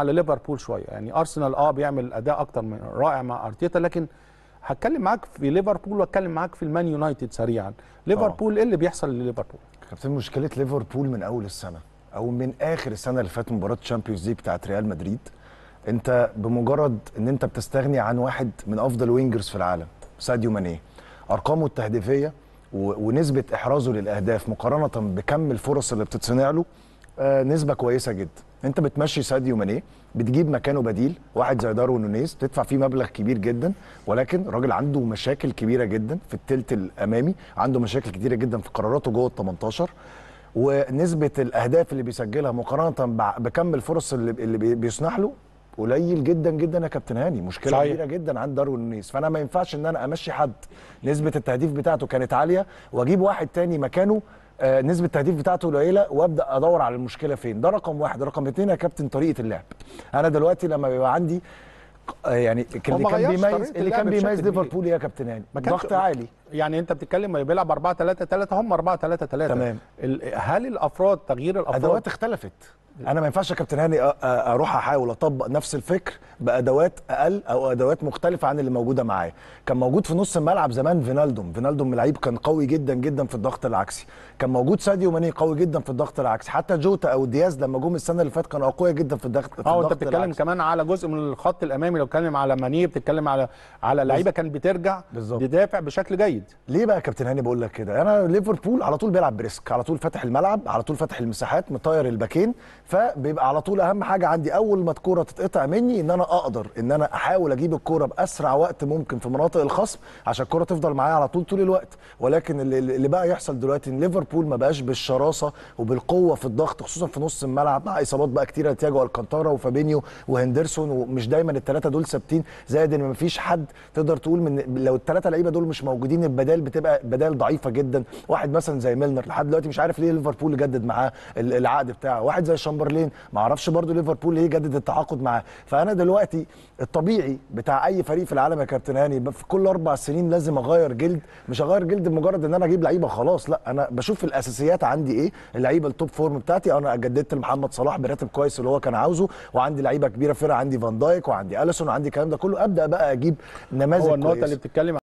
على ليفربول شويه يعني ارسنال اه بيعمل اداء اكتر من رائع مع ارتيتا لكن هتكلم معاك في ليفربول واتكلم معاك في المان يونايتد سريعا ليفربول ايه اللي بيحصل لليفربول كابتن مشكله ليفربول من اول السنه او من اخر السنه اللي فاتت مباراه تشامبيونز ليج بتاعه ريال مدريد انت بمجرد ان انت بتستغني عن واحد من افضل وينجرز في العالم ساديو ماني ارقامه التهديفيه ونسبه احرازه للاهداف مقارنه بكم الفرص اللي بتتصنع له آه، نسبه كويسه جدا انت بتمشي ساديو ماني بتجيب مكانه بديل واحد زي دارو نونيز بتدفع فيه مبلغ كبير جدا ولكن راجل عنده مشاكل كبيره جدا في التلت الامامي عنده مشاكل كتيره جدا في قراراته جوه ال 18 ونسبه الاهداف اللي بيسجلها مقارنه بكم الفرص اللي, اللي بيسنح له قليل جدا جدا يا كابتن هاني مشكله صحيح. كبيره جدا عند دارو نونيز فانا ما ينفعش ان انا امشي حد نسبه التهديف بتاعته كانت عاليه واجيب واحد تاني مكانه آه، نسبه التهديف بتاعته قليله وابدا ادور على المشكله فين ده رقم واحد رقم اثنين يا كابتن طريقه اللعب انا دلوقتي لما بيبقى عندي آه، يعني اللي كان بيميز اللي كان بيميز ليفربول يا كابتن هاني ضغط عالي يعني انت بتتكلم بيلعب 4 3 3 هم 4 3 3 تمام هل الافراد تغيير الافراد ادوات اختلفت انا ما ينفعش يا كابتن هاني اروح احاول اطبق نفس الفكر بادوات اقل او ادوات مختلفه عن اللي موجوده معايا كان موجود في نص الملعب زمان فينالدوم فينالدوم لعيب كان قوي جدا جدا في الضغط العكسي كان موجود ساديو ماني قوي جدا في الضغط العكسي حتى جوتا او دياز لما جم السنه اللي فاتت كانوا اقوياء جدا في الضغط في اه انت بتتكلم كمان على جزء من الخط الامامي لو بتتكلم على ماني بتتكلم على على لعيبه كانت بترجع بالزبط. تدافع بشكل جيد اكيد ليه بقى كابتن هاني بقول لك كده انا ليفربول على طول بيلعب بريسك على طول فاتح الملعب على طول فاتح المساحات مطير الباكين فبيبقى على طول اهم حاجه عندي اول ما الكوره تتقطع مني ان انا اقدر ان انا احاول اجيب الكوره باسرع وقت ممكن في مناطق الخصم عشان الكوره تفضل معايا على طول طول الوقت ولكن اللي بقى يحصل دلوقتي ان ليفربول ما بقاش بالشراسه وبالقوه في الضغط خصوصا في نص الملعب مع اصابات بقى كتيره تياجو الكانتارا وفابينيو وهندرسون ومش دايما الثلاثه دول ثابتين زائد ان ما فيش حد تقدر تقول من لو الثلاثه لعيبه دول مش موجودين كانت بدائل بتبقى بدائل ضعيفه جدا واحد مثلا زي ميلنر لحد دلوقتي مش عارف ليه ليفربول جدد معاه العقد بتاعه واحد زي شامبرلين ما اعرفش برده ليفربول ليه جدد التعاقد معاه فانا دلوقتي الطبيعي بتاع اي فريق في العالم يا كابتن هاني في كل اربع سنين لازم اغير جلد مش هغير جلد بمجرد ان انا اجيب لعيبه خلاص لا انا بشوف الاساسيات عندي ايه اللعيبه التوب فورم بتاعتي انا جددت لمحمد صلاح براتب كويس اللي هو كان عاوزه وعندي لعيبه كبيره فرقه عندي فان دايك وعندي اليسون وعندي الكلام ده كله ابدا بقى اجيب نماذج هو النقطه اللي بتتكلم